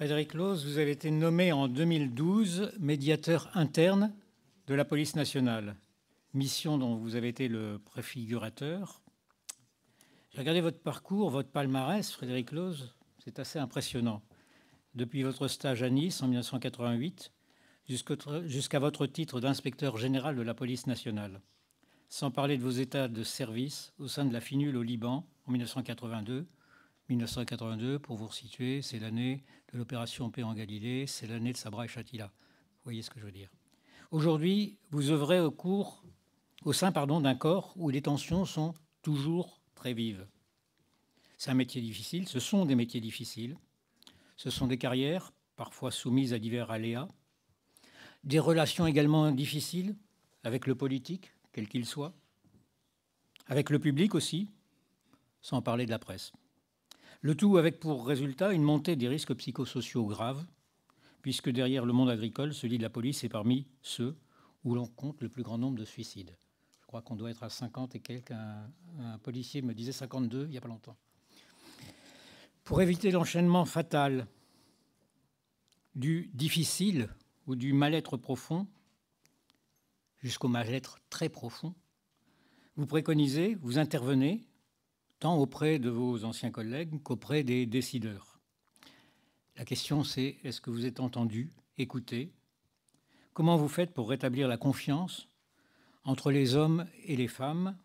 Frédéric Lose, vous avez été nommé en 2012 médiateur interne de la police nationale, mission dont vous avez été le préfigurateur. J'ai votre parcours, votre palmarès, Frédéric Lose, c'est assez impressionnant. Depuis votre stage à Nice en 1988 jusqu'à votre titre d'inspecteur général de la police nationale, sans parler de vos états de service au sein de la finule au Liban en 1982 1982, pour vous situer, c'est l'année de l'opération Paix en Galilée, c'est l'année de Sabra et Chatila. Vous voyez ce que je veux dire. Aujourd'hui, vous œuvrez au, cours, au sein pardon, d'un corps où les tensions sont toujours très vives. C'est un métier difficile, ce sont des métiers difficiles, ce sont des carrières parfois soumises à divers aléas, des relations également difficiles avec le politique, quel qu'il soit, avec le public aussi, sans parler de la presse. Le tout avec pour résultat une montée des risques psychosociaux graves, puisque derrière le monde agricole, celui de la police est parmi ceux où l'on compte le plus grand nombre de suicides. Je crois qu'on doit être à 50 et quelques. Un, policier me disait 52 il n'y a pas longtemps. Pour éviter l'enchaînement fatal du difficile ou du mal-être profond jusqu'au mal-être très profond, vous préconisez, vous intervenez tant auprès de vos anciens collègues qu'auprès des décideurs. La question c'est est-ce que vous êtes entendu, écouté Comment vous faites pour rétablir la confiance entre les hommes et les femmes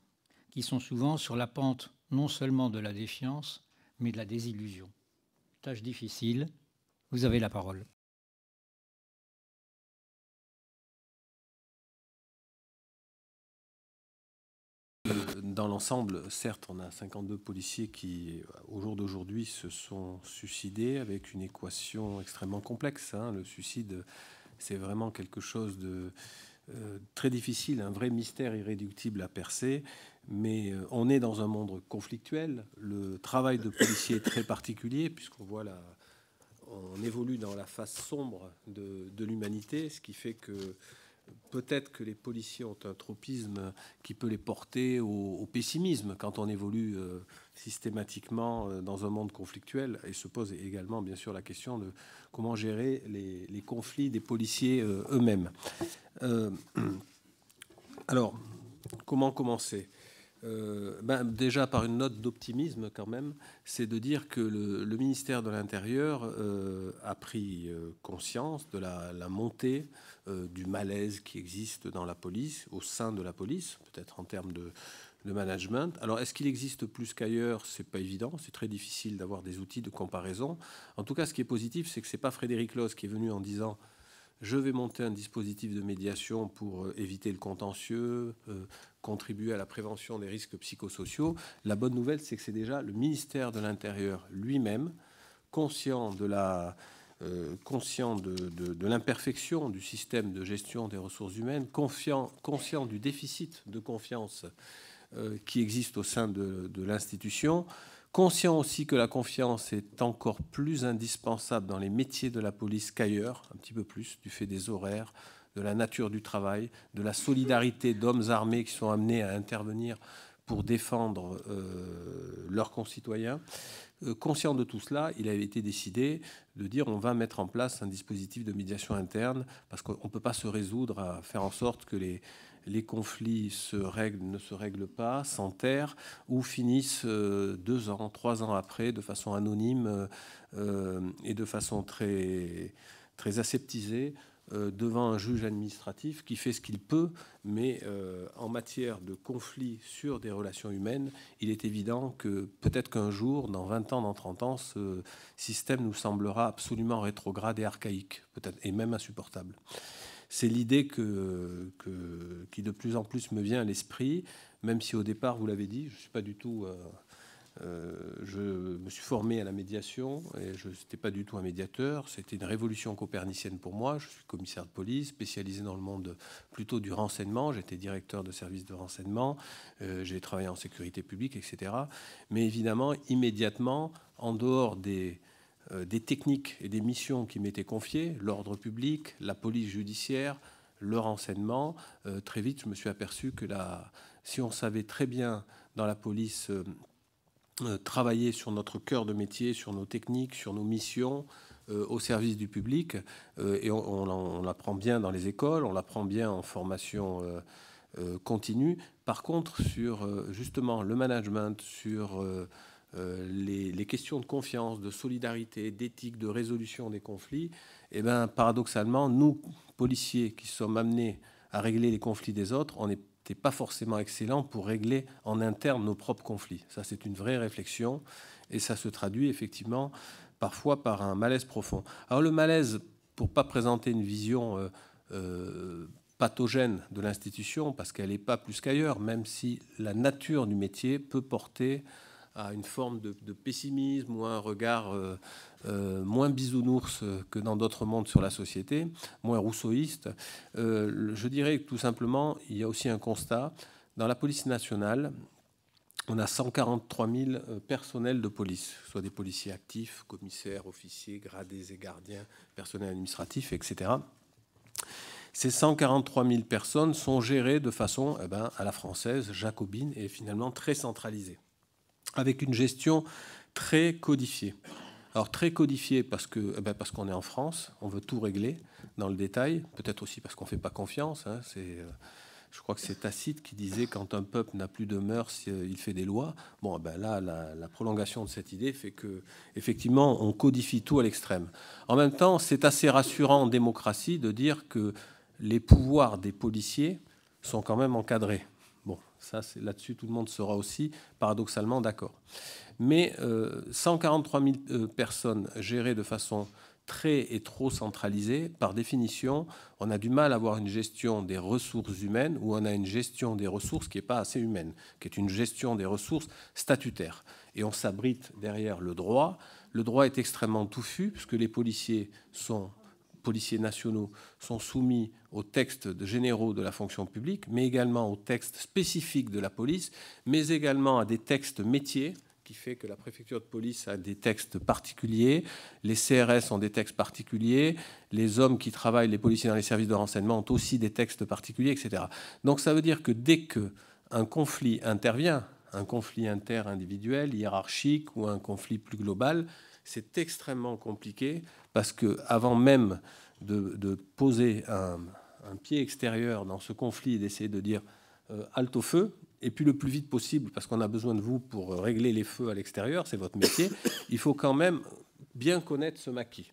qui sont souvent sur la pente non seulement de la défiance, mais de la désillusion Tâche difficile, vous avez la parole. dans l'ensemble, certes, on a 52 policiers qui, euh, au jour d'aujourd'hui, se sont suicidés avec une équation extrêmement complexe. Hein. Le suicide, c'est vraiment quelque chose de euh, très difficile, un vrai mystère irréductible à percer. Mais euh, on est dans un monde conflictuel. Le travail de policier est très particulier puisqu'on voit la, on évolue dans la face sombre de, de l'humanité, ce qui fait que peut-être que les policiers ont un tropisme qui peut les porter au, pessimisme quand on évolue euh, systématiquement euh, dans un monde conflictuel. Et se pose également, bien sûr, la question de comment gérer les, conflits des policiers euh, eux-mêmes. alors, comment commencer euh, ben, déjà par une note d'optimisme quand même, c'est de dire que le, ministère de l'Intérieur euh, a pris euh, conscience de la, montée du malaise qui existe dans la police, au sein de la police, peut-être en termes de, management. Alors, est-ce qu'il existe plus qu'ailleurs C'est pas évident. C'est très difficile d'avoir des outils de comparaison. En tout cas, ce qui est positif, c'est que c'est pas Frédéric Loss qui est venu en disant je vais monter un dispositif de médiation pour éviter le contentieux, contribuer à la prévention des risques psychosociaux. La bonne nouvelle, c'est que c'est déjà le ministère de l'Intérieur lui-même, conscient de la, euh, conscient de, l'imperfection du système de gestion des ressources humaines, confiant, conscient du déficit de confiance euh, qui existe au sein de, de l'institution, conscient aussi que la confiance est encore plus indispensable dans les métiers de la police qu'ailleurs, un petit peu plus, du fait des horaires, de la nature du travail, de la solidarité d'hommes armés qui sont amenés à intervenir pour défendre euh, leurs concitoyens. Euh, conscient de tout cela, il avait été décidé de dire on va mettre en place un dispositif de médiation interne parce qu'on ne peut pas se résoudre à faire en sorte que les, les conflits se règlent, ne se règlent pas, s'enterrent ou finissent euh, deux ans, trois ans après de façon anonyme et de façon très, très aseptisée euh, devant un juge administratif qui fait ce qu'il peut, mais euh, en matière de conflit sur des relations humaines, il est évident que peut-être qu'un jour, dans 20 ans, dans 30 ans, ce système nous semblera absolument rétrograde et archaïque, peut-être, et même insupportable. C'est l'idée qui de plus en plus me vient à l'esprit, même si au départ, vous l'avez dit, je ne suis pas du tout... Euh, euh, je me suis formé à la médiation et je n'étais pas du tout un médiateur. C'était une révolution copernicienne pour moi. Je suis commissaire de police, spécialisé dans le monde plutôt du renseignement. J'étais directeur de service de renseignement. Euh, j'ai travaillé en sécurité publique, etc. Mais évidemment, immédiatement, en dehors des, euh, des techniques et des missions qui m'étaient confiées, l'ordre public, la police judiciaire, le renseignement, très vite je me suis aperçu que si on savait très bien dans la police euh, travailler sur notre cœur de métier, sur nos techniques, sur nos missions euh, au service du public. Euh, et on, l'apprend bien dans les écoles, on l'apprend bien en formation continue. Par contre, sur justement le management, sur les, questions de confiance, de solidarité, d'éthique, de résolution des conflits, eh ben, paradoxalement, nous, policiers qui sommes amenés à régler les conflits des autres, on est n'était pas forcément excellent pour régler en interne nos propres conflits. Ça, c'est une vraie réflexion et ça se traduit effectivement parfois par un malaise profond. Alors le malaise, pour pas présenter une vision euh, euh, pathogène de l'institution, parce qu'elle n'est pas plus qu'ailleurs, même si la nature du métier peut porter à une forme de, pessimisme ou à un regard euh, euh, moins bisounours que dans d'autres mondes sur la société, moins rousseauiste. Euh, je dirais que tout simplement, il y a aussi un constat. Dans la police nationale, on a 143 000 personnels de police, soit des policiers actifs, commissaires, officiers, gradés et gardiens, personnel administratif, etc. Ces 143 000 personnes sont gérées de façon eh ben, à la française, jacobine et finalement très centralisée avec une gestion très codifiée. Alors très codifiée parce que eh ben, parce qu'on est en France, on veut tout régler dans le détail, peut-être aussi parce qu'on ne fait pas confiance. Hein, c'est euh, je crois que c'est Tacite qui disait quand un peuple n'a plus de mœurs, euh, il fait des lois. Bon, eh ben là, la, la, prolongation de cette idée fait que, effectivement, on codifie tout à l'extrême. En même temps, c'est assez rassurant en démocratie de dire que les pouvoirs des policiers sont quand même encadrés là-dessus, tout le monde sera aussi paradoxalement d'accord. Mais euh, 143 000 euh, personnes gérées de façon très et trop centralisée, par définition, on a du mal à avoir une gestion des ressources humaines ou on a une gestion des ressources qui n'est pas assez humaine, qui est une gestion des ressources statutaires. Et on s'abrite derrière le droit. Le droit est extrêmement touffu puisque les policiers sont policiers nationaux sont soumis aux textes généraux de la fonction publique, mais également aux textes spécifiques de la police, mais également à des textes métiers qui fait que la préfecture de police a des textes particuliers, les CRS ont des textes particuliers, les hommes qui travaillent, les policiers dans les services de renseignement ont aussi des textes particuliers, etc. Donc ça veut dire que dès que un conflit intervient, un conflit inter-individuel, hiérarchique ou un conflit plus global, c'est extrêmement compliqué parce que avant même de, poser un, pied extérieur dans ce conflit et d'essayer de dire euh, halte au feu, et puis le plus vite possible, parce qu'on a besoin de vous pour régler les feux à l'extérieur, c'est votre métier, il faut quand même bien connaître ce maquis.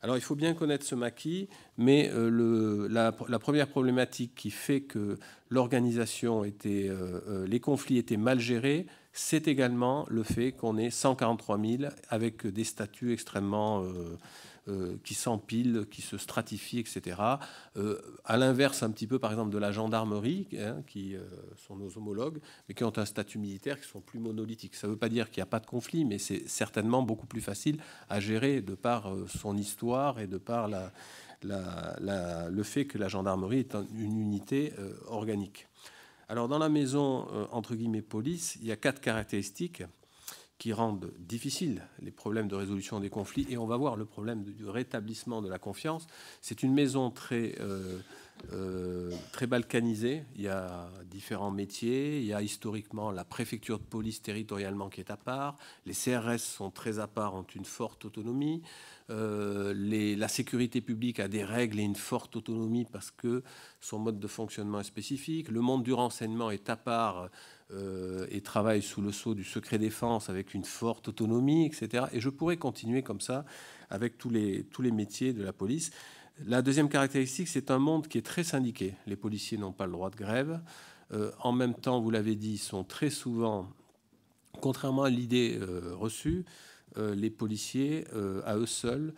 Alors il faut bien connaître ce maquis, mais euh, la, première problématique qui fait que l'organisation était, euh, les conflits étaient mal gérés, c'est également le fait qu'on est 143 000 avec des statuts extrêmement... Euh, euh, qui s'empilent, qui se stratifient, etc. Euh, à l'inverse, un petit peu, par exemple, de la gendarmerie, hein, qui sont nos homologues, mais qui ont un statut militaire, qui sont plus monolithiques. Ça ne veut pas dire qu'il n'y a pas de conflit, mais c'est certainement beaucoup plus facile à gérer de par son histoire et de par le fait que la gendarmerie est une unité organique. Alors dans la maison, euh, entre guillemets, police, il y a quatre caractéristiques qui rendent difficiles les problèmes de résolution des conflits. Et on va voir le problème du rétablissement de la confiance. C'est une maison très... Euh, euh, très balkanisé. Il y a différents métiers. Il y a historiquement la préfecture de police territorialement qui est à part. Les CRS sont très à part, ont une forte autonomie. Euh, les, la sécurité publique a des règles et une forte autonomie parce que son mode de fonctionnement est spécifique. Le monde du renseignement est à part euh, et travaille sous le sceau du secret défense avec une forte autonomie, etc. Et je pourrais continuer comme ça avec tous les, tous les métiers de la police. La deuxième caractéristique, c'est un monde qui est très syndiqué. Les policiers n'ont pas le droit de grève. Euh, en même temps, vous l'avez dit, ils sont très souvent, contrairement à l'idée euh, reçue, euh, les policiers, à eux seuls,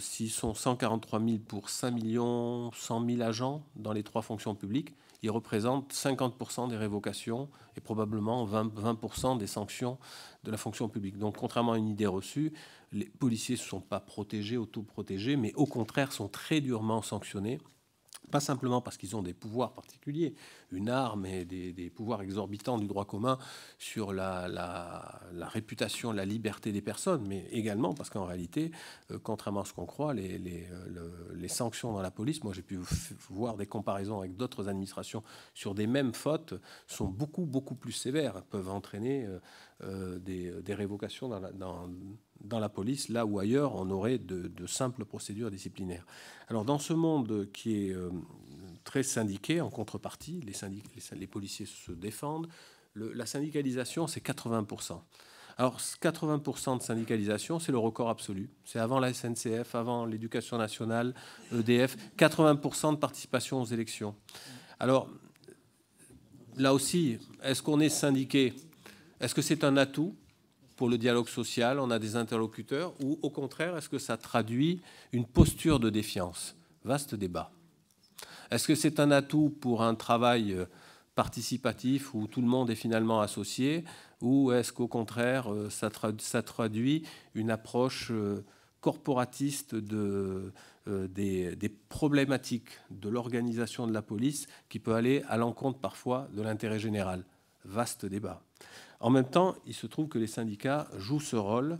s'ils sont 143 000 pour 5 millions 100 000 agents dans les trois fonctions publiques, représentent représente 50% des révocations et probablement 20%, des sanctions de la fonction publique. Donc, contrairement à une idée reçue, les policiers ne sont pas protégés, protégés, mais au contraire sont très durement sanctionnés pas simplement parce qu'ils ont des pouvoirs particuliers, une arme et des, pouvoirs exorbitants du droit commun sur la, réputation, la liberté des personnes, mais également parce qu'en réalité, euh, contrairement à ce qu'on croit, euh, les, sanctions dans la police, moi j'ai pu voir des comparaisons avec d'autres administrations sur des mêmes fautes, sont beaucoup, beaucoup plus sévères, peuvent entraîner... Euh, euh, des, révocations dans la, police, là où ailleurs on aurait de, simples procédures disciplinaires. Alors dans ce monde qui est euh, très syndiqué, en contrepartie, les, policiers se défendent, la syndicalisation c'est 80%. Alors 80% de syndicalisation, c'est le record absolu. C'est avant la SNCF, avant l'éducation nationale, EDF, 80% de participation aux élections. Alors là aussi, est-ce qu'on est syndiqué est-ce que c'est un atout pour le dialogue social On a des interlocuteurs Ou au contraire, est-ce que ça traduit une posture de défiance Vaste débat. Est-ce que c'est un atout pour un travail euh, participatif où tout le monde est finalement associé Ou est-ce qu'au contraire, euh, ça, traduit une approche euh, corporatiste des, des, problématiques de l'organisation de la police qui peut aller à l'encontre parfois de l'intérêt général. Vaste débat. En même temps, il se trouve que les syndicats jouent ce rôle,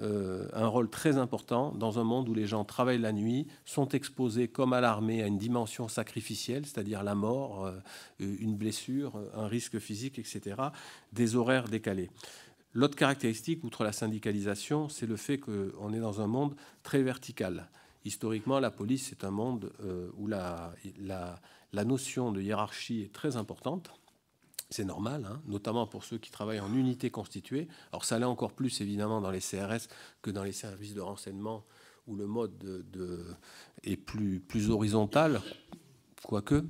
euh, un rôle très important dans un monde où les gens travaillent la nuit, sont exposés comme à l'armée à une dimension sacrificielle, c'est-à-dire la mort, euh, une blessure, un risque physique, etc., des horaires décalés. L'autre caractéristique, outre la syndicalisation, c'est le fait qu'on est dans un monde très vertical. Historiquement, la police, c'est un monde euh, où la notion de hiérarchie est très importante c'est normal, hein, notamment pour ceux qui travaillent en unité constituée. Alors ça l'est encore plus évidemment dans les CRS que dans les services de renseignement où le mode est plus, plus horizontal, quoique.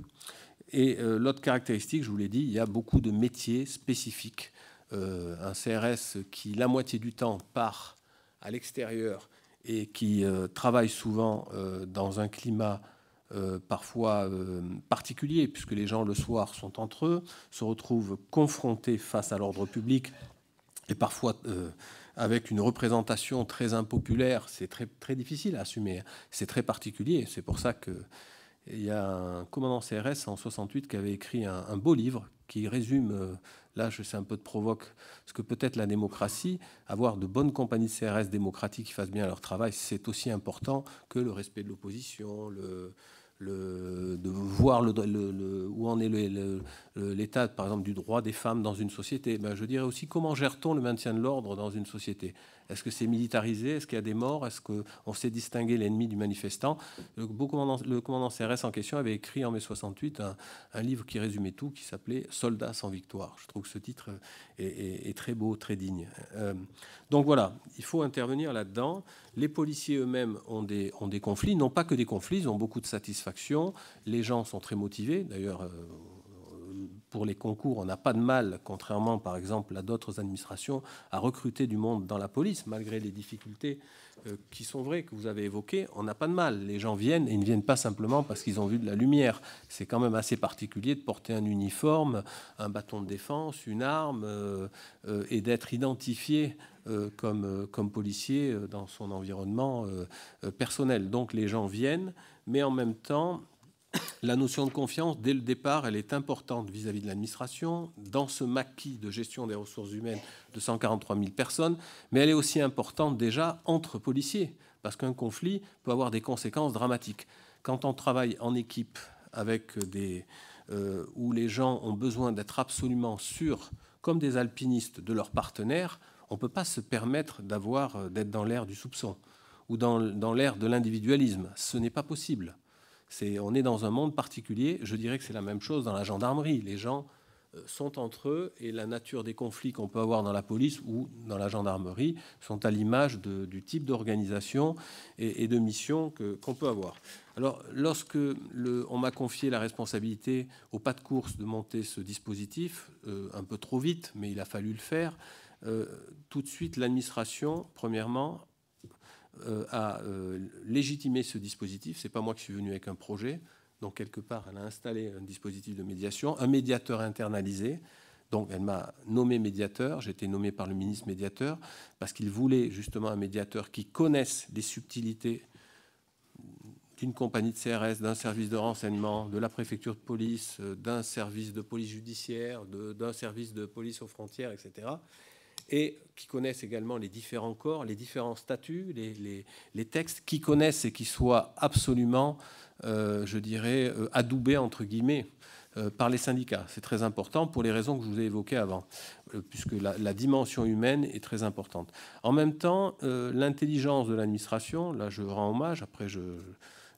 Et euh, l'autre caractéristique, je vous l'ai dit, il y a beaucoup de métiers spécifiques. Euh, un CRS qui, la moitié du temps, part à l'extérieur et qui euh, travaille souvent dans un climat euh, parfois euh, particulier, puisque les gens le soir sont entre eux, se retrouvent confrontés face à l'ordre public et parfois euh, avec une représentation très impopulaire. C'est très, très difficile à assumer. Hein. C'est très particulier. C'est pour ça que il y a un commandant CRS en 68 qui avait écrit un, un beau livre qui résume, là je sais un peu de provoque, ce que peut être la démocratie, avoir de bonnes compagnies de CRS démocratiques qui fassent bien leur travail, c'est aussi important que le respect de l'opposition, le, de voir où en est l'état, par exemple, du droit des femmes dans une société, ben, je dirais aussi comment gère-t-on le maintien de l'ordre dans une société est-ce que c'est militarisé Est-ce qu'il y a des morts Est-ce qu'on sait distinguer l'ennemi du manifestant le, commandant, le commandant CRS en question avait écrit en mai 68 un, livre qui résumait tout, qui s'appelait Soldats sans victoire. Je trouve que ce titre est, très beau, très digne. Euh, donc voilà, il faut intervenir là-dedans. Les policiers eux-mêmes ont des, ont des conflits, non pas que des conflits, ils ont beaucoup de satisfaction. Les gens sont très motivés. D'ailleurs, euh, pour les concours, on n'a pas de mal, contrairement par exemple à d'autres administrations, à recruter du monde dans la police, malgré les difficultés euh, qui sont vraies, que vous avez évoquées. On n'a pas de mal. Les gens viennent et ils ne viennent pas simplement parce qu'ils ont vu de la lumière. C'est quand même assez particulier de porter un uniforme, un bâton de défense, une arme euh, euh, et d'être identifié comme, comme policier dans son environnement personnel. Donc les gens viennent, mais en même temps, la notion de confiance, dès le départ, elle est importante vis-à-vis de l'administration, dans ce maquis de gestion des ressources humaines de 143 000 personnes, mais elle est aussi importante déjà entre policiers, parce qu'un conflit peut avoir des conséquences dramatiques. Quand on travaille en équipe avec des, euh, où les gens ont besoin d'être absolument sûrs, comme des alpinistes, de leurs partenaires, on ne peut pas se permettre euh, d'être dans l'air du soupçon ou dans, dans l'ère de l'individualisme. Ce n'est pas possible on est dans un monde particulier. Je dirais que c'est la même chose dans la gendarmerie. Les gens euh, sont entre eux et la nature des conflits qu'on peut avoir dans la police ou dans la gendarmerie sont à l'image du type d'organisation et, de mission qu'on peut avoir. Alors, lorsque le, on m'a confié la responsabilité au pas de course de monter ce dispositif, euh, un peu trop vite, mais il a fallu le faire, euh, tout de suite l'administration, premièrement, a euh, euh, légitimé ce dispositif. Ce n'est pas moi qui suis venu avec un projet. Donc, quelque part, elle a installé un dispositif de médiation, un médiateur internalisé. Donc, elle m'a nommé médiateur. J'ai été nommé par le ministre médiateur parce qu'il voulait justement un médiateur qui connaisse les subtilités d'une compagnie de CRS, d'un service de renseignement, de la préfecture de police, euh, d'un service de police judiciaire, d'un service de police aux frontières, etc et qui connaissent également les différents corps, les différents statuts, les, textes, qui connaissent et qui soient absolument, euh, je dirais, euh, adoubés, entre guillemets, euh, par les syndicats. C'est très important pour les raisons que je vous ai évoquées avant, puisque la, la, dimension humaine est très importante. En même temps, l'intelligence de l'administration, là je rends hommage, après je,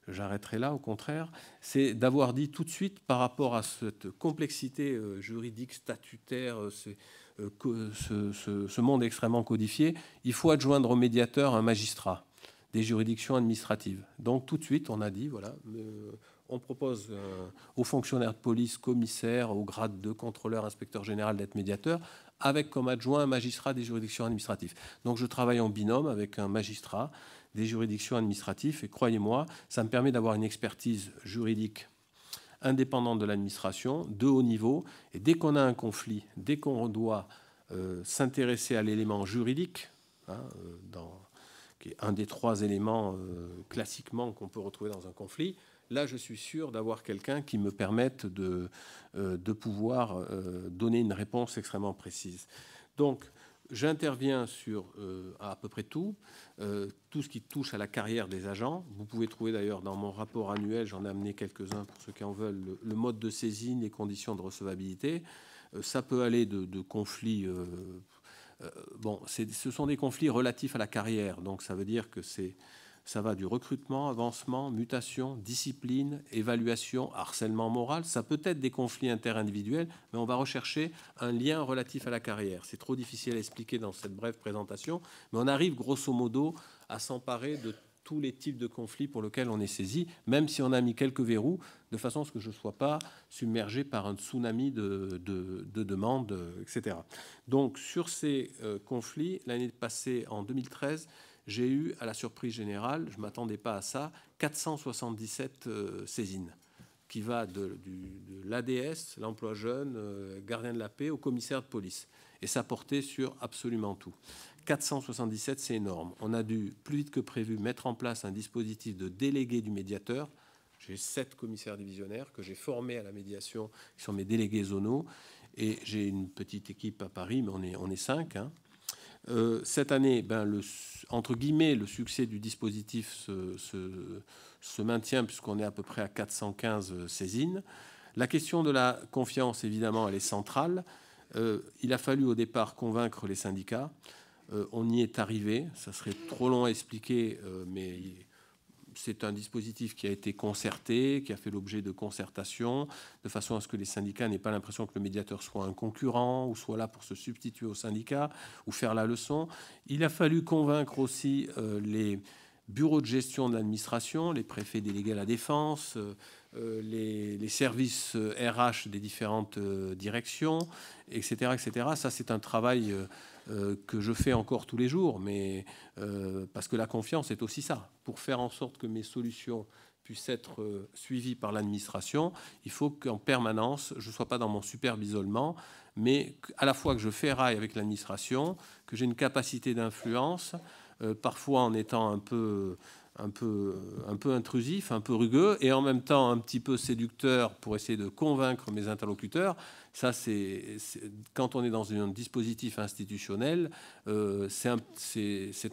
j'arrêterai là, au contraire, c'est d'avoir dit tout de suite par rapport à cette complexité juridique, statutaire, c'est euh, ce, monde extrêmement codifié, il faut adjoindre au médiateur un magistrat des juridictions administratives. Donc tout de suite, on a dit, voilà, euh, on propose euh, aux fonctionnaires de police, commissaires, au grade de contrôleur, inspecteur général d'être médiateur, avec comme adjoint un magistrat des juridictions administratives. Donc je travaille en binôme avec un magistrat des juridictions administratives, et croyez-moi, ça me permet d'avoir une expertise juridique indépendante de l'administration, de haut niveau. Et dès qu'on a un conflit, dès qu'on doit euh, s'intéresser à l'élément juridique, hein, euh, dans, qui est un des trois éléments euh, classiquement qu'on peut retrouver dans un conflit, là, je suis sûr d'avoir quelqu'un qui me permette de, de pouvoir donner une réponse extrêmement précise. Donc, J'interviens sur euh, à, peu près tout, euh, tout ce qui touche à la carrière des agents. Vous pouvez trouver d'ailleurs dans mon rapport annuel, j'en ai amené quelques-uns pour ceux qui en veulent, le, mode de saisine, les conditions de recevabilité. Euh, ça peut aller de, de conflits. bon, ce sont des conflits relatifs à la carrière, donc ça veut dire que c'est ça va du recrutement, avancement, mutation, discipline, évaluation, harcèlement moral. Ça peut être des conflits interindividuels, mais on va rechercher un lien relatif à la carrière. C'est trop difficile à expliquer dans cette brève présentation, mais on arrive grosso modo à s'emparer de tous les types de conflits pour lesquels on est saisi, même si on a mis quelques verrous, de façon à ce que je ne sois pas submergé par un tsunami de, demandes, etc. Donc sur ces euh, conflits, l'année passée, en 2013, j'ai eu, à la surprise générale, je ne m'attendais pas à ça, 477 euh, saisines, qui va de, l'ADS, l'emploi jeune, euh, gardien de la paix, au commissaire de police. Et ça portait sur absolument tout. 477, c'est énorme. On a dû, plus vite que prévu, mettre en place un dispositif de délégué du médiateur. J'ai sept commissaires divisionnaires que j'ai formés à la médiation, qui sont mes délégués zonaux. Et j'ai une petite équipe à Paris, mais on est, on est cinq. Hein. Euh, cette année, ben, le, entre guillemets, le succès du dispositif se, se, maintient puisqu'on est à peu près à 415 euh, saisines. La question de la confiance, évidemment, elle est centrale. Euh, il a fallu au départ convaincre les syndicats. on y est arrivé. Ça serait trop long à expliquer, mais c'est un dispositif qui a été concerté, qui a fait l'objet de concertations, de façon à ce que les syndicats n'aient pas l'impression que le médiateur soit un concurrent ou soit là pour se substituer au syndicat, ou faire la leçon. Il a fallu convaincre aussi euh, les bureaux de gestion de l'administration, les préfets délégués à la défense, euh, euh, les, services RH des différentes directions, etc. etc. Ça, c'est un travail... Euh, que je fais encore tous les jours, mais euh, parce que la confiance est aussi ça. Pour faire en sorte que mes solutions puissent être euh, suivies par l'administration, il faut qu'en permanence, je ne sois pas dans mon superbe isolement, mais à la fois que je ferraille avec l'administration, que j'ai une capacité d'influence, parfois en étant un peu un peu, un peu intrusif, un peu rugueux, et en même temps un petit peu séducteur pour essayer de convaincre mes interlocuteurs, ça, c'est quand on est dans un dispositif institutionnel, euh, c'est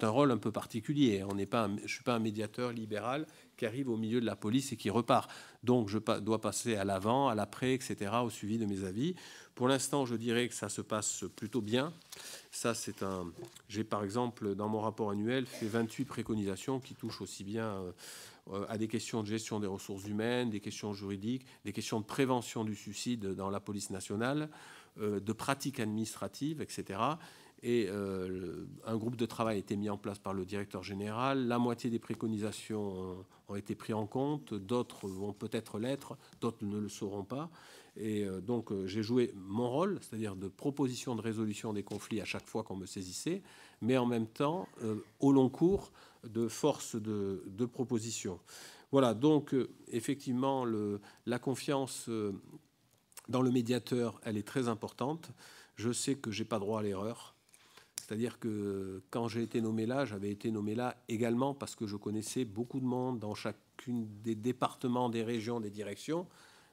un, rôle un peu particulier. On n'est pas, je suis pas un médiateur libéral qui arrive au milieu de la police et qui repart. Donc, je dois passer à l'avant, à l'après, etc., au suivi de mes avis. Pour l'instant, je dirais que ça se passe plutôt bien. Ça, c'est un. J'ai par exemple dans mon rapport annuel fait 28 préconisations qui touchent aussi bien. Euh, euh, à des questions de gestion des ressources humaines, des questions juridiques, des questions de prévention du suicide dans la police nationale, euh, de pratiques administratives, etc. Et euh, un groupe de travail a été mis en place par le directeur général. La moitié des préconisations ont, été prises en compte. D'autres vont peut-être l'être, d'autres ne le sauront pas. Et donc j'ai joué mon rôle, c'est-à-dire de proposition de résolution des conflits à chaque fois qu'on me saisissait mais en même temps, euh, au long cours, de force de, propositions. proposition. Voilà, donc euh, effectivement, la confiance euh, dans le médiateur, elle est très importante. Je sais que je n'ai pas droit à l'erreur. C'est-à-dire que quand j'ai été nommé là, j'avais été nommé là également parce que je connaissais beaucoup de monde dans chacune des départements, des régions, des directions.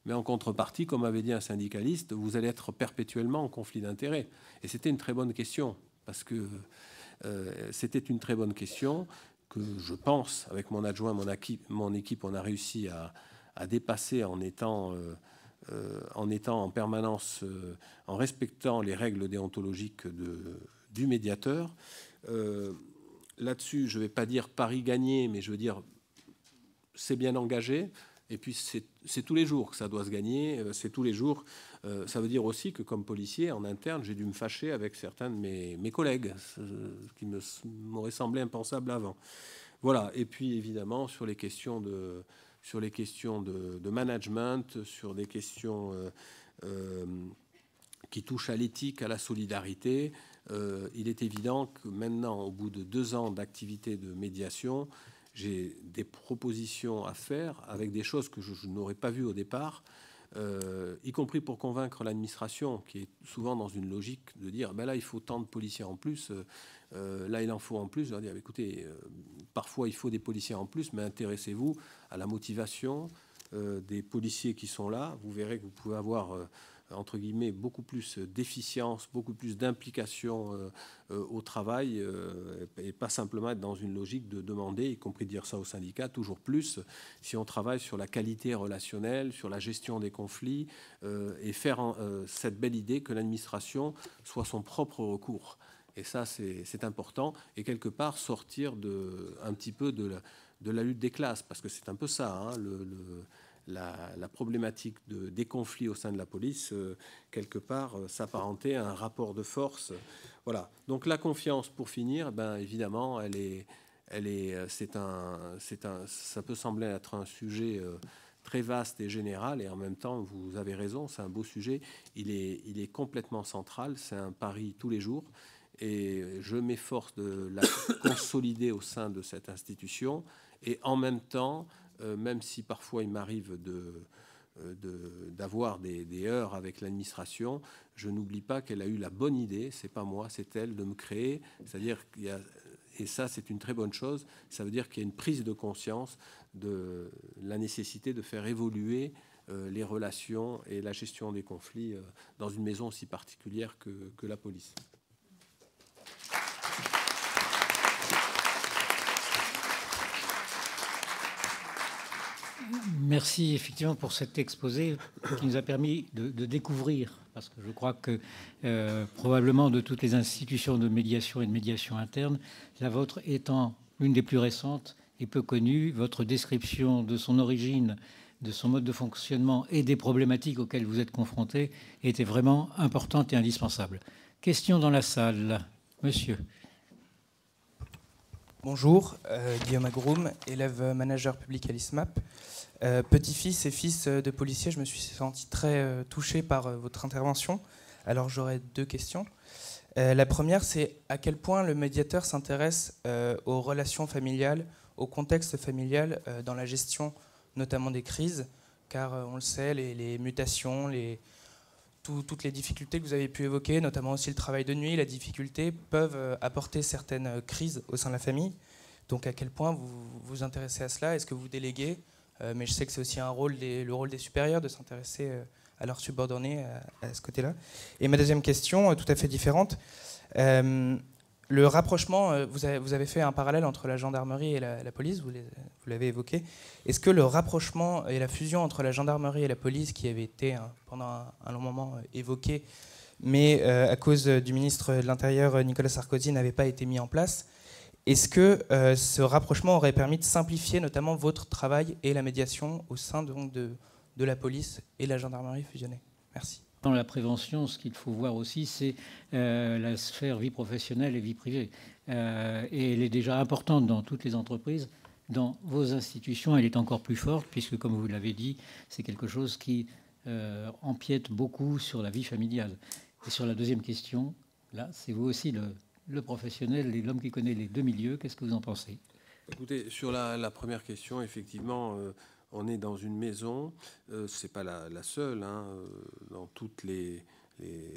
Mais en contrepartie, comme avait dit un syndicaliste, vous allez être perpétuellement en conflit d'intérêts. Et c'était une très bonne question parce que euh, c'était une très bonne question que je pense, avec mon adjoint, mon, équipe, mon on a réussi à, dépasser euh, euh, en étant, en permanence, en respectant les règles déontologiques du médiateur. Là-dessus, je ne vais pas dire Paris gagné, mais je veux dire c'est bien engagé. Et puis c'est tous les jours que ça doit se gagner, c'est tous les jours euh, ça veut dire aussi que comme policier, en interne, j'ai dû me fâcher avec certains de mes, collègues, ce qui m'aurait semblé impensable avant. Voilà, et puis évidemment, sur les questions de, sur les questions de, management, sur des questions euh, euh, qui touchent à l'éthique, à la solidarité, il est évident que maintenant, au bout de deux ans d'activité de médiation, j'ai des propositions à faire avec des choses que je, je n'aurais pas vues au départ, euh, y compris pour convaincre l'administration, qui est souvent dans une logique de dire, ben là, il faut tant de policiers en plus, euh, euh, là, il en faut en plus. Je ben écoutez, parfois, il faut des policiers en plus, mais intéressez-vous à la motivation des policiers qui sont là. Vous verrez que vous pouvez avoir entre guillemets, beaucoup plus d'efficience, beaucoup plus d'implication euh, euh, au travail euh, et pas simplement être dans une logique de demander, y compris dire ça au syndicat, toujours plus, si on travaille sur la qualité relationnelle, sur la gestion des conflits et faire cette belle idée que l'administration soit son propre recours. Et ça, c'est important. Et quelque part, sortir de, un petit peu de la, de la lutte des classes, parce que c'est un peu ça, hein, le la, problématique des conflits au sein de la police, euh, quelque part, s'apparenter euh, s'apparentait à un rapport de force. Voilà. Donc la confiance, pour finir, ben, évidemment, elle est, elle est, euh, c'est un, c'est un, ça peut sembler être un sujet très vaste et général, et en même temps, vous avez raison, c'est un beau sujet. Il est, il est complètement central, c'est un pari tous les jours, et je m'efforce de la consolider au sein de cette institution, et en même temps, euh, même si parfois il m'arrive euh, d'avoir des, des, heures avec l'administration, je n'oublie pas qu'elle a eu la bonne idée, c'est pas moi, c'est elle, de me créer. C'est-à-dire et ça c'est une très bonne chose, ça veut dire qu'il y a une prise de conscience de la nécessité de faire évoluer euh, les relations et la gestion des conflits dans une maison aussi particulière que la police. Merci effectivement pour cet exposé qui nous a permis de, découvrir, parce que je crois que euh, probablement de toutes les institutions de médiation et de médiation interne, la vôtre étant l'une des plus récentes et peu connue, votre description de son origine, de son mode de fonctionnement et des problématiques auxquelles vous êtes confrontés était vraiment importante et indispensable. Question dans la salle, monsieur. Bonjour, euh, Guillaume Agroum, élève manager public à l'ISMAP. Euh, petit-fils et fils de policiers, je me suis senti très euh, touché par votre intervention. Alors j'aurais deux questions. la première, c'est à quel point le médiateur s'intéresse aux relations familiales, au contexte familial dans la gestion notamment des crises, car on le sait, les mutations, les, toutes les difficultés que vous avez pu évoquer, notamment aussi le travail de nuit, la difficulté, peuvent euh, apporter certaines euh, crises au sein de la famille. Donc à quel point vous vous intéressez à cela Est-ce que vous déléguez euh, Mais je sais que c'est aussi un rôle le rôle des supérieurs de s'intéresser à leurs subordonnés à, ce côté-là. Et ma deuxième question, tout à fait différente, le rapprochement, euh, vous avez, vous avez, fait un parallèle entre la gendarmerie et la, police, vous l'avez évoqué. Est-ce que le rapprochement et la fusion entre la gendarmerie et la police, qui avait été hein, pendant un, long moment euh, évoqué, mais euh, à cause du ministre de l'Intérieur Nicolas Sarkozy n'avait pas été mis en place, est-ce que ce rapprochement aurait permis de simplifier notamment votre travail et la médiation au sein de la police et la gendarmerie fusionnée Merci. Dans la prévention, ce qu'il faut voir aussi, c'est euh, la sphère vie professionnelle et vie privée. Euh, et elle est déjà importante dans toutes les entreprises. Dans vos institutions, elle est encore plus forte, puisque, comme vous l'avez dit, c'est quelque chose qui euh, empiète beaucoup sur la vie familiale. Et sur la deuxième question, là, c'est vous aussi le, professionnel l'homme qui connaît les deux milieux. Qu'est-ce que vous en pensez Écoutez, sur la, la, première question, effectivement, on est dans une maison, euh, c'est pas la, seule, hein, euh, dans toutes les, les,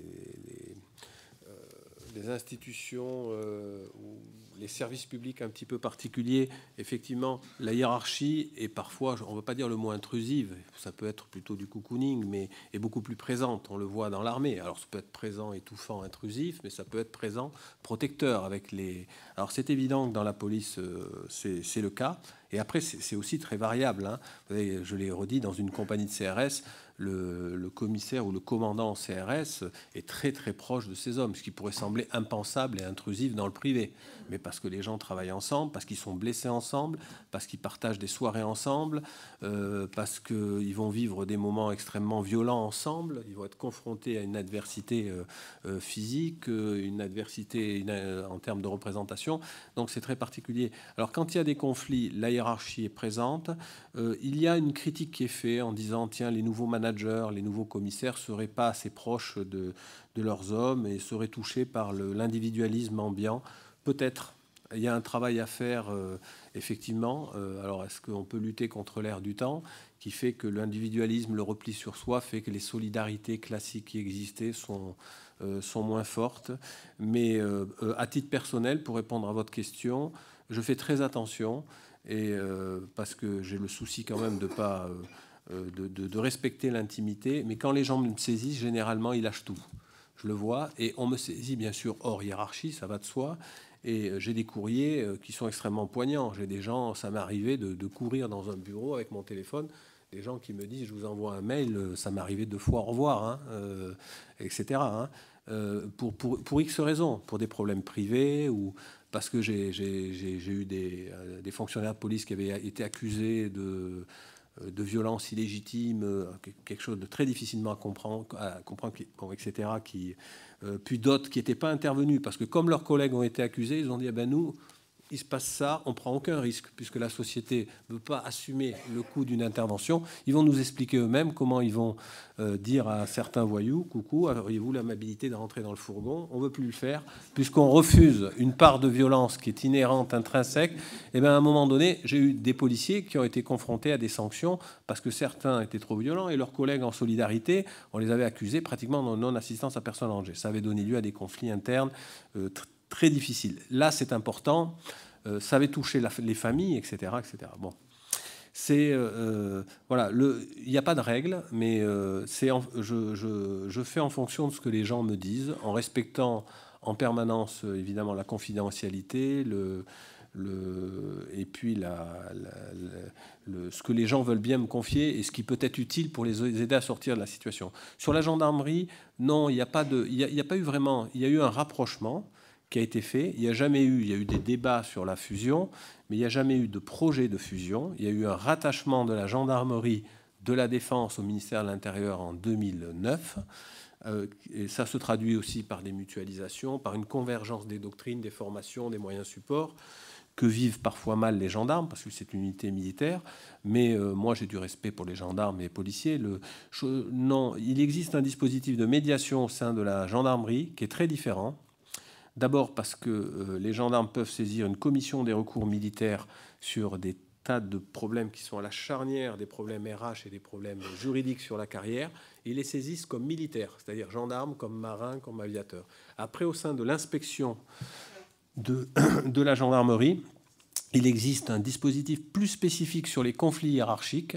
euh, institutions ou les services publics un petit peu particuliers, effectivement, la hiérarchie est parfois, on ne va pas dire le mot intrusive, ça peut être plutôt du cocooning, mais est beaucoup plus présente. On le voit dans l'armée. Alors, ça peut être présent, étouffant, intrusif, mais ça peut être présent, protecteur avec les. Alors, c'est évident que dans la police, c'est le cas. Et après, c'est aussi très variable. Hein. je l'ai redit, dans une compagnie de CRS, le, commissaire ou le commandant en CRS est très très proche de ces hommes, ce qui pourrait sembler impensable et intrusif dans le privé. Mais parce que les gens travaillent ensemble, parce qu'ils sont blessés ensemble, parce qu'ils partagent des soirées ensemble, euh, parce qu'ils vont vivre des moments extrêmement violents ensemble, ils vont être confrontés à une adversité euh, euh, physique, une adversité en termes de représentation. Donc c'est très particulier. Alors quand il y a des conflits, la hiérarchie est présente. il y a une critique qui est faite en disant, tiens, les nouveaux managers les nouveaux commissaires seraient pas assez proches de, leurs hommes et seraient touchés par l'individualisme ambiant. Peut-être. Il y a un travail à faire, euh, effectivement. Euh, alors, est-ce qu'on peut lutter contre l'ère du temps qui fait que l'individualisme, le repli sur soi, fait que les solidarités classiques qui existaient sont, euh, sont moins fortes Mais à titre personnel, pour répondre à votre question, je fais très attention et parce que j'ai le souci quand même de ne pas euh, de, respecter l'intimité, mais quand les gens me saisissent, généralement, ils lâchent tout. Je le vois, et on me saisit, bien sûr, hors hiérarchie, ça va de soi. Et euh, j'ai des courriers euh, qui sont extrêmement poignants. J'ai des gens, ça m'est arrivé de, courir dans un bureau avec mon téléphone. Des gens qui me disent, je vous envoie un mail, ça m'est arrivé deux fois, au revoir, hein, etc. Hein, pour, pour, pour, X raisons, pour des problèmes privés ou parce que j'ai eu des, des, fonctionnaires de police qui avaient été accusés de, euh, de violence illégitime, euh, quelque chose de très difficilement à comprendre, etc., qui, euh, puis d'autres qui n'étaient pas intervenus, parce que comme leurs collègues ont été accusés, ils ont dit, ah ben nous, il se passe ça, on prend aucun risque, puisque la société ne veut pas assumer le coût d'une intervention. Ils vont nous expliquer eux-mêmes comment ils vont euh, dire à certains voyous, coucou, auriez-vous l'amabilité de rentrer dans le fourgon On ne veut plus le faire, puisqu'on refuse une part de violence qui est inhérente, intrinsèque. Et eh bien à un moment donné, j'ai eu des policiers qui ont été confrontés à des sanctions parce que certains étaient trop violents et leurs collègues en solidarité, on les avait accusés pratiquement de non-assistance à personne en danger. Ça avait donné lieu à des conflits internes euh, très difficile. Là, c'est important. Euh, ça avait touché les familles, etc. etc. Bon. C'est euh, euh, voilà, il n'y a pas de règle, mais c'est je, fais en fonction de ce que les gens me disent, en respectant en permanence évidemment la confidentialité, et puis ce que les gens veulent bien me confier et ce qui peut être utile pour les aider à sortir de la situation. Sur la gendarmerie, non, il n'y a pas de, il a, pas eu vraiment, il y a eu un rapprochement qui a été fait. Il n'y a jamais eu, il y a eu des débats sur la fusion, mais il n'y a jamais eu de projet de fusion. Il y a eu un rattachement de la gendarmerie de la défense au ministère de l'Intérieur en 2009. Euh, et ça se traduit aussi par des mutualisations, par une convergence des doctrines, des formations, des moyens supports que vivent parfois mal les gendarmes, parce que c'est une unité militaire, mais euh, moi j'ai du respect pour les gendarmes et les policiers. Le, non, il existe un dispositif de médiation au sein de la gendarmerie qui est très différent, D'abord parce que euh, les gendarmes peuvent saisir une commission des recours militaires sur des tas de problèmes qui sont à la charnière des problèmes RH et des problèmes juridiques sur la carrière. Ils les saisissent comme militaires, c'est-à-dire gendarmes, comme marins, comme aviateurs. Après, au sein de l'inspection de, la gendarmerie, il existe un dispositif plus spécifique sur les conflits hiérarchiques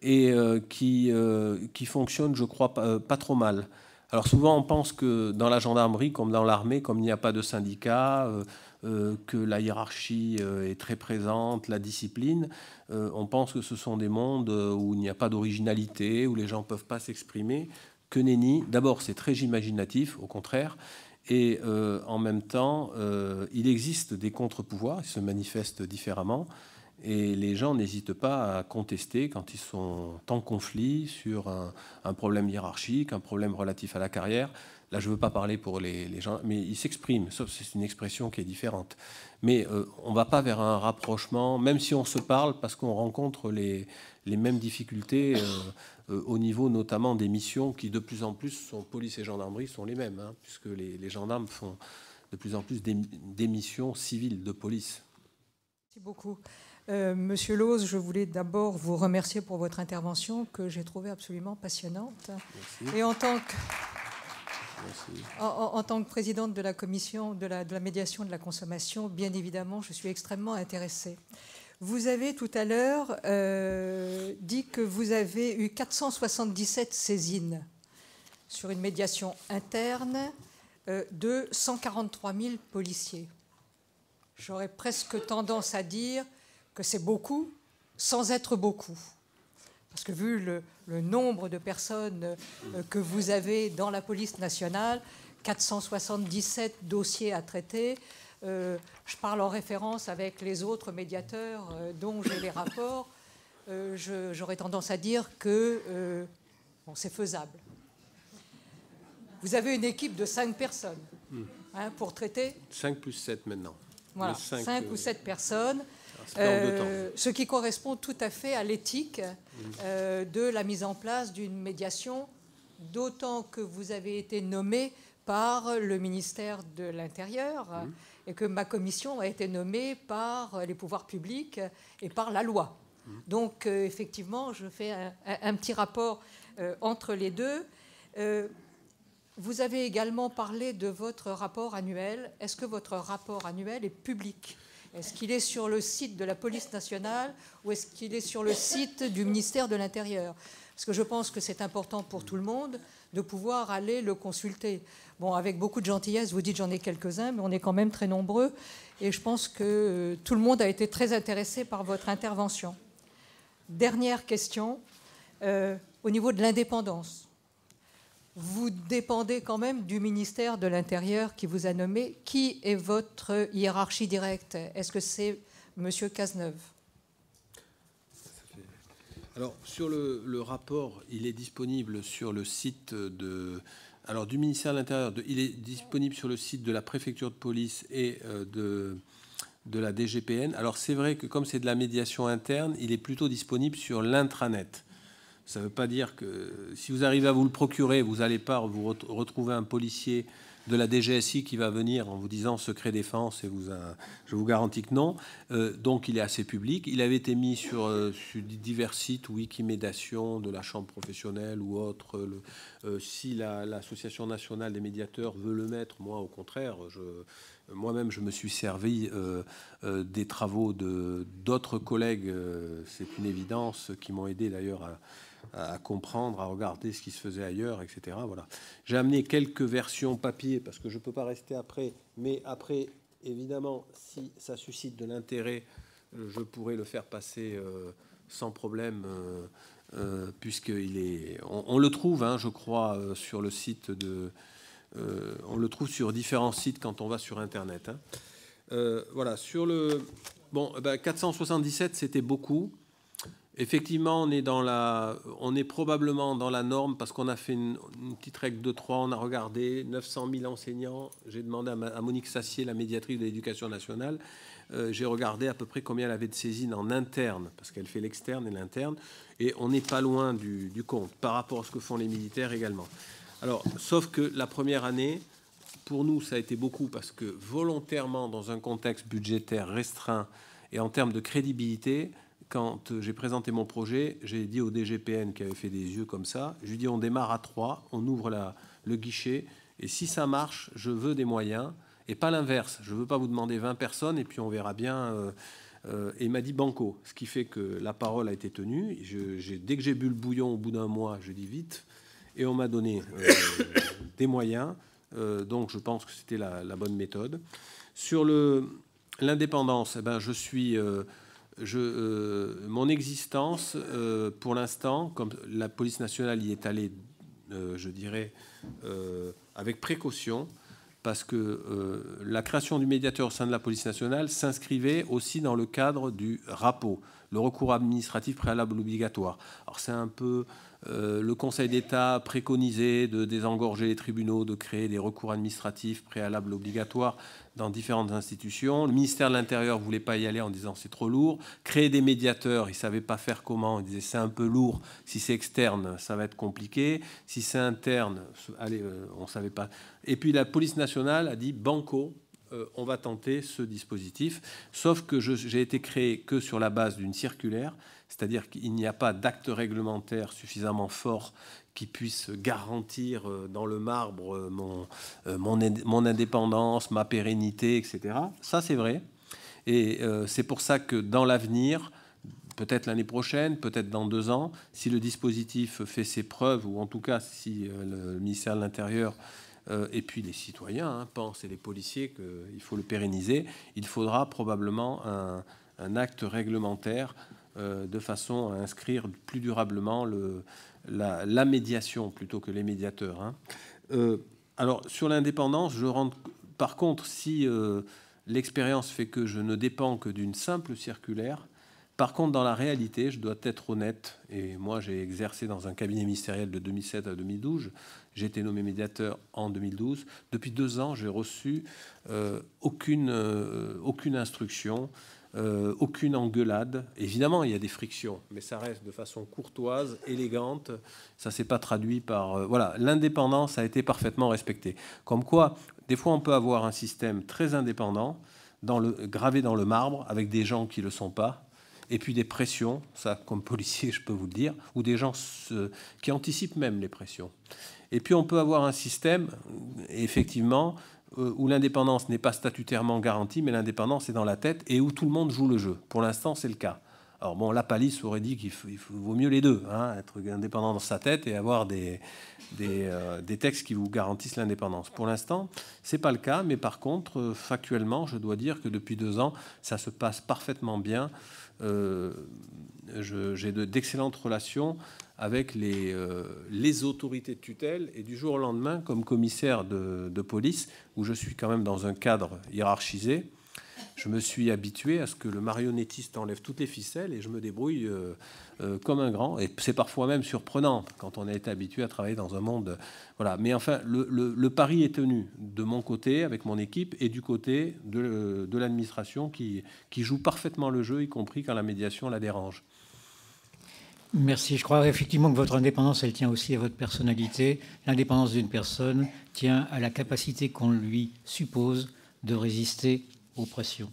et euh, euh, qui, fonctionne, je crois, pas trop mal. Alors souvent on pense que dans la gendarmerie comme dans l'armée, comme il n'y a pas de syndicat, euh, euh, que la hiérarchie euh, est très présente, la discipline, on pense que ce sont des mondes où il n'y a pas d'originalité, où les gens ne peuvent pas s'exprimer. Que nenni, d'abord c'est très imaginatif, au contraire, et en même temps il existe des contre-pouvoirs, ils se manifestent différemment. Et les gens n'hésitent pas à contester quand ils sont en conflit sur un, problème hiérarchique, un problème relatif à la carrière. Là, je ne veux pas parler pour les, gens, mais ils s'expriment, sauf c'est une expression qui est différente. Mais euh, on ne va pas vers un rapprochement, même si on se parle, parce qu'on rencontre les, mêmes difficultés euh, euh, au niveau notamment des missions qui, de plus en plus, sont police et gendarmerie, sont les mêmes, hein, puisque les, gendarmes font de plus en plus des missions civiles de police. Merci beaucoup. Euh, Monsieur Loz, je voulais d'abord vous remercier pour votre intervention que j'ai trouvée absolument passionnante. Et en tant que... présidente de la commission de la, médiation de la consommation, bien évidemment, je suis extrêmement intéressée. Vous avez tout à l'heure euh, dit que vous avez eu 477 saisines sur une médiation interne euh, de 143 000 policiers. J'aurais presque tendance à dire que c'est beaucoup sans être beaucoup. Parce que vu le, nombre de personnes euh, que vous avez dans la police nationale, 477 dossiers à traiter, euh, je parle en référence avec les autres médiateurs euh, dont j'ai les rapports, j'aurais tendance à dire que c'est faisable. Vous avez une équipe de 5 personnes hmm. hein, pour traiter 5 plus 7 maintenant. Voilà, 5 ou 7 personnes euh, ce qui correspond tout à fait à l'éthique euh, de la mise en place d'une médiation, d'autant que vous avez été nommé par le ministère de l'Intérieur mmh. et que ma commission a été nommée par les pouvoirs publics et par la loi. Mmh. Donc euh, effectivement, je fais un petit rapport entre les deux. vous avez également parlé de votre rapport annuel. Est-ce que votre rapport annuel est public est-ce qu'il est sur le site de la police nationale ou est-ce qu'il est sur le site du ministère de l'Intérieur Parce que je pense que c'est important pour tout le monde de pouvoir aller le consulter. Bon, avec beaucoup de gentillesse, vous dites j'en ai quelques-uns, mais on est quand même très nombreux. Et je pense que euh, tout le monde a été très intéressé par votre intervention. Dernière question, euh, au niveau de l'indépendance vous dépendez quand même du ministère de l'Intérieur qui vous a nommé. Qui est votre hiérarchie directe Est-ce que c'est M. Cazeneuve alors sur le, rapport, il est disponible sur le site de, alors du ministère de l'Intérieur, il est disponible sur le site de la préfecture de police et euh, de de la DGPN. Alors c'est vrai que comme c'est de la médiation interne, il est plutôt disponible sur l'intranet. Ça ne veut pas dire que si vous arrivez à vous le procurer, vous n'allez pas vous retrouver un policier de la DGSI qui va venir en vous disant secret défense et vous je vous garantis que non. Euh, donc il est assez public. Il avait été mis sur, euh, divers sites, Wikimédation de la Chambre professionnelle ou autre. Euh, si l'Association nationale des médiateurs veut le mettre, moi au contraire, je, moi-même, je me suis servi des travaux de d'autres collègues, c'est une évidence, qui m'ont aidé d'ailleurs à, à comprendre, à regarder ce qui se faisait ailleurs, etc. Voilà. J'ai amené quelques versions papier parce que je ne peux pas rester après, mais après, évidemment, si ça suscite de l'intérêt, euh, je pourrais le faire passer euh, sans problème. Euh, euh puisqu'il est, on, le trouve, hein, je crois, sur le site de, on le trouve sur différents sites quand on va sur Internet. Hein. voilà, sur le, bon, 477, eh ben, c'était beaucoup. Effectivement, on est, probablement dans la norme parce qu'on a fait une, petite règle de trois. on a regardé 900 000 enseignants. J'ai demandé à, Monique Sassier, la médiatrice de l'éducation nationale, euh, j'ai regardé à peu près combien elle avait de saisines en interne, parce qu'elle fait l'externe et l'interne, et on n'est pas loin du, du, compte par rapport à ce que font les militaires également. Alors, sauf que la première année, pour nous, ça a été beaucoup parce que volontairement, dans un contexte budgétaire restreint et en termes de crédibilité, quand euh, j'ai présenté mon projet, j'ai dit au DGPN qui avait fait des yeux comme ça, je lui dis on démarre à 3, on ouvre la, le guichet, et si ça marche, je veux des moyens, et pas l'inverse. Je ne veux pas vous demander 20 personnes, et puis on verra bien. Euh, euh il et m'a dit banco, ce qui fait que la parole a été tenue. dès que j'ai bu le bouillon au bout d'un mois, je dis vite, et on m'a donné euh, des moyens. donc je pense que c'était la, bonne méthode. Sur l'indépendance, eh ben, je suis... Euh, mon existence, euh, pour l'instant, comme la police nationale y est allée, euh, je dirais, avec précaution, parce que la création du médiateur au sein de la police nationale s'inscrivait aussi dans le cadre du RAPO, le recours administratif préalable obligatoire. Alors c'est un peu euh, le Conseil d'État préconisait de désengorger les tribunaux, de créer des recours administratifs préalables obligatoires dans différentes institutions. Le ministère de l'Intérieur ne voulait pas y aller en disant c'est trop lourd. Créer des médiateurs, il ne savait pas faire comment. Il disait c'est un peu lourd. Si c'est externe, ça va être compliqué. Si c'est interne, allez, euh, on ne savait pas. Et puis la police nationale a dit banco, euh, on va tenter ce dispositif. Sauf que j'ai été créé que sur la base d'une circulaire c'est-à-dire qu'il n'y a pas d'acte réglementaire suffisamment fort qui puisse garantir euh, dans le marbre euh, mon, euh, mon, mon indépendance, ma pérennité, etc. Ça, c'est vrai. Et c'est pour ça que dans l'avenir, peut-être l'année prochaine, peut-être dans deux ans, si le dispositif fait ses preuves, ou en tout cas si le ministère de l'Intérieur et puis les citoyens hein, pensent, et les policiers, qu'il faut le pérenniser, il faudra probablement un, un acte réglementaire euh, de façon à inscrire plus durablement la, médiation plutôt que les médiateurs. Hein. Euh, alors sur l'indépendance, je rentre. Par contre, si euh, l'expérience fait que je ne dépends que d'une simple circulaire, par contre, dans la réalité, je dois être honnête. Et moi, j'ai exercé dans un cabinet ministériel de 2007 à 2012. J'ai été nommé médiateur en 2012. Depuis deux ans, j'ai reçu aucune instruction euh, aucune engueulade. Évidemment, il y a des frictions, mais ça reste de façon courtoise, élégante. Ça s'est pas traduit par euh, voilà, l'indépendance a été parfaitement respectée. Comme quoi, des fois, on peut avoir un système très indépendant, gravé dans le marbre, avec des gens qui le sont pas, et puis des pressions, ça comme policier je peux vous le dire, ou des gens qui anticipent même les pressions. Et puis on peut avoir un système, effectivement, euh, où l'indépendance n'est pas statutairement garantie, mais l'indépendance est dans la tête et où tout le monde joue le jeu. Pour l'instant, c'est le cas. Alors bon, la palisse aurait dit qu'il vaut mieux les deux, hein, être indépendant dans sa tête et avoir des, des, euh, textes qui vous garantissent l'indépendance. Pour l'instant, ce n'est pas le cas, mais par contre, euh, factuellement, je dois dire que depuis deux ans, ça se passe parfaitement bien. j'ai d'excellentes relations avec euh, les, autorités de tutelle et du jour au lendemain comme commissaire de, police, où je suis quand même dans un cadre hiérarchisé, je me suis habitué à ce que le marionnettiste enlève toutes les ficelles et je me débrouille euh, euh, comme un grand. Et c'est parfois même surprenant quand on a été habitué à travailler dans un monde. Voilà. Mais enfin, le, pari est tenu de mon côté, avec mon équipe, et du côté de, l'administration qui joue parfaitement le jeu, y compris quand la médiation la dérange. Merci. Je crois effectivement que votre indépendance, elle tient aussi à votre personnalité. L'indépendance d'une personne tient à la capacité qu'on lui suppose de résister aux pressions.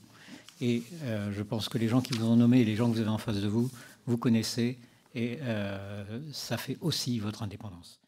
Et euh, je pense que les gens qui vous ont nommé et les gens que vous avez en face de vous, vous connaissez, et euh, ça fait aussi votre indépendance.